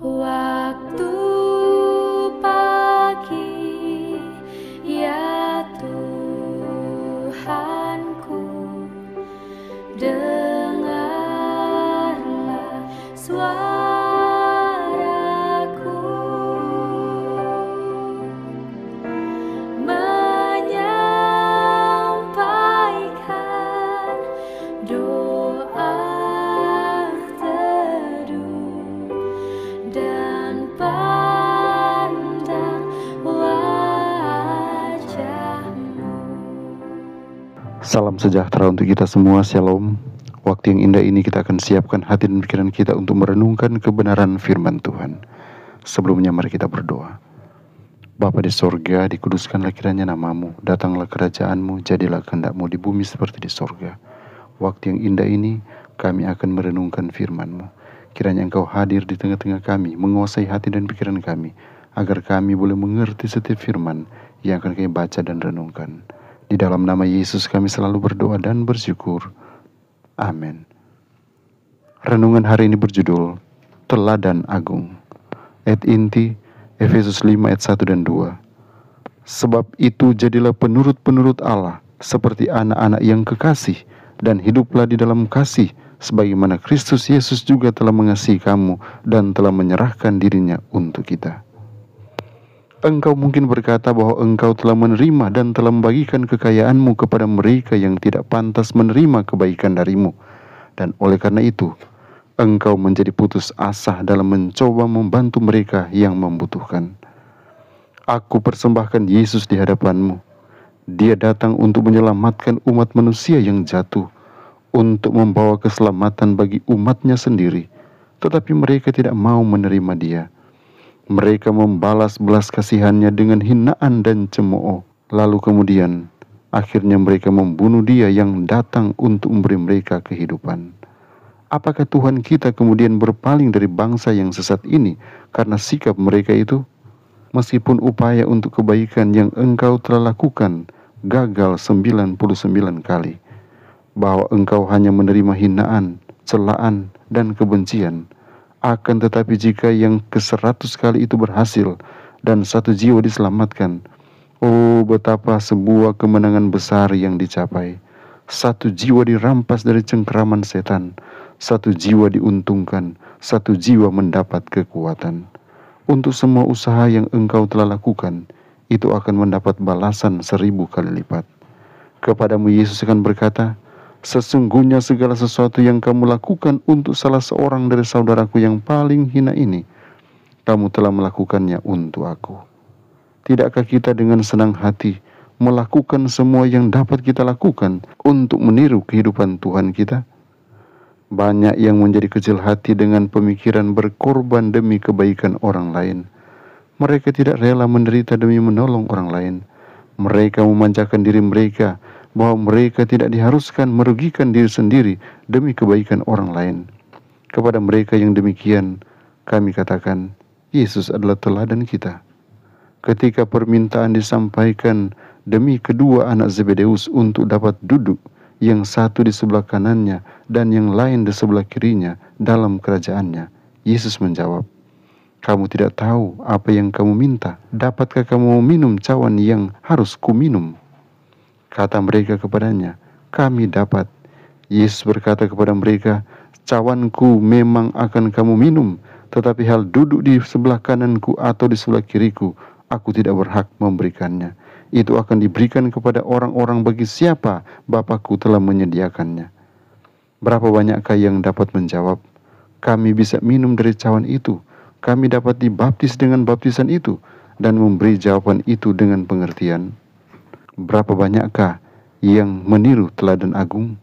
Wow. Salam sejahtera untuk kita semua, Shalom. Waktu yang indah ini kita akan siapkan hati dan pikiran kita untuk merenungkan kebenaran firman Tuhan. Sebelumnya mari kita berdoa. Bapa di sorga, dikuduskanlah kiranya namamu, datanglah kerajaanmu, jadilah kehendakmu di bumi seperti di sorga. Waktu yang indah ini kami akan merenungkan firmanmu. Kiranya engkau hadir di tengah-tengah kami, menguasai hati dan pikiran kami, agar kami boleh mengerti setiap firman yang akan kami baca dan renungkan. Di dalam nama Yesus kami selalu berdoa dan bersyukur. Amin. Renungan hari ini berjudul Teladan Agung. Ayat inti Efesus 5 ayat 1 dan 2. Sebab itu jadilah penurut-penurut Allah seperti anak-anak yang kekasih dan hiduplah di dalam kasih sebagaimana Kristus Yesus juga telah mengasihi kamu dan telah menyerahkan dirinya untuk kita. Engkau mungkin berkata bahwa engkau telah menerima dan telah membagikan kekayaanmu kepada mereka yang tidak pantas menerima kebaikan darimu. Dan oleh karena itu, engkau menjadi putus asa dalam mencoba membantu mereka yang membutuhkan. Aku persembahkan Yesus di hadapanmu. Dia datang untuk menyelamatkan umat manusia yang jatuh, untuk membawa keselamatan bagi umatnya sendiri. Tetapi mereka tidak mau menerima dia mereka membalas belas kasihannya dengan hinaan dan cemooh. Lalu kemudian, akhirnya mereka membunuh dia yang datang untuk memberi mereka kehidupan. Apakah Tuhan kita kemudian berpaling dari bangsa yang sesat ini karena sikap mereka itu? Meskipun upaya untuk kebaikan yang engkau telah lakukan gagal 99 kali. Bahwa engkau hanya menerima hinaan, celaan, dan kebencian akan tetapi jika yang ke seratus kali itu berhasil dan satu jiwa diselamatkan, oh betapa sebuah kemenangan besar yang dicapai. Satu jiwa dirampas dari cengkeraman setan, satu jiwa diuntungkan, satu jiwa mendapat kekuatan. Untuk semua usaha yang engkau telah lakukan, itu akan mendapat balasan seribu kali lipat. Kepadamu Yesus akan berkata, Sesungguhnya segala sesuatu yang kamu lakukan untuk salah seorang dari saudaraku yang paling hina ini, kamu telah melakukannya untuk aku. Tidakkah kita dengan senang hati melakukan semua yang dapat kita lakukan untuk meniru kehidupan Tuhan kita? Banyak yang menjadi kecil hati dengan pemikiran berkorban demi kebaikan orang lain. Mereka tidak rela menderita demi menolong orang lain. Mereka memanjakan diri mereka bahwa mereka tidak diharuskan merugikan diri sendiri demi kebaikan orang lain. Kepada mereka yang demikian, kami katakan, Yesus adalah teladan kita. Ketika permintaan disampaikan demi kedua anak Zebedeus untuk dapat duduk, yang satu di sebelah kanannya dan yang lain di sebelah kirinya dalam kerajaannya, Yesus menjawab, kamu tidak tahu apa yang kamu minta. Dapatkah kamu minum cawan yang harus kuminum? Kata mereka kepadanya, kami dapat. Yesus berkata kepada mereka, cawanku memang akan kamu minum, tetapi hal duduk di sebelah kananku atau di sebelah kiriku, aku tidak berhak memberikannya. Itu akan diberikan kepada orang-orang bagi siapa Bapakku telah menyediakannya. Berapa banyakkah yang dapat menjawab? Kami bisa minum dari cawan itu. Kami dapat dibaptis dengan baptisan itu dan memberi jawaban itu dengan pengertian berapa banyakkah yang meniru teladan agung?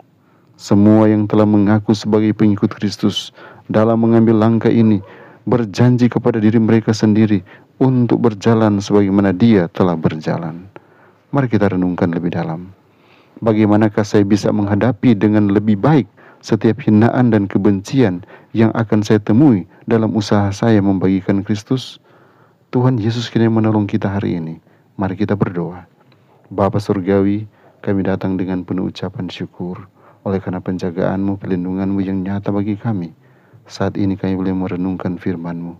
Semua yang telah mengaku sebagai pengikut Kristus dalam mengambil langkah ini berjanji kepada diri mereka sendiri untuk berjalan sebagaimana dia telah berjalan. Mari kita renungkan lebih dalam. Bagaimanakah saya bisa menghadapi dengan lebih baik setiap hinaan dan kebencian yang akan saya temui dalam usaha saya membagikan Kristus? Tuhan Yesus kini menolong kita hari ini. Mari kita berdoa. Bapa Surgawi, kami datang dengan penuh ucapan syukur oleh karena penjagaanmu, pelindunganmu yang nyata bagi kami. Saat ini kami boleh merenungkan firmanmu.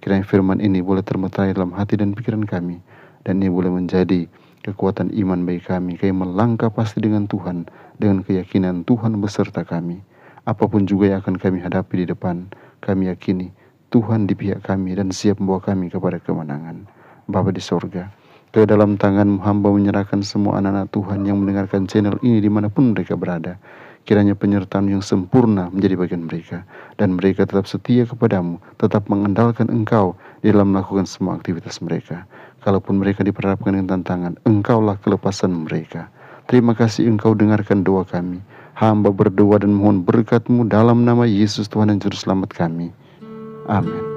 Kiranya firman ini boleh termeterai dalam hati dan pikiran kami. Dan ini boleh menjadi kekuatan iman bagi kami. Kami melangkah pasti dengan Tuhan, dengan keyakinan Tuhan beserta kami. Apapun juga yang akan kami hadapi di depan, kami yakini Tuhan di pihak kami dan siap membawa kami kepada kemenangan. Bapa di sorga, ke dalam tangan hamba menyerahkan semua anak-anak Tuhan yang mendengarkan channel ini dimanapun mereka berada. Kiranya penyertaan yang sempurna menjadi bagian mereka. Dan mereka tetap setia kepadamu, tetap mengandalkan engkau dalam melakukan semua aktivitas mereka. Kalaupun mereka diperhadapkan dengan tantangan, engkaulah kelepasan mereka. Terima kasih engkau dengarkan doa kami. Hamba berdoa dan mohon berkatmu dalam nama Yesus Tuhan dan Juru Selamat kami. Amin.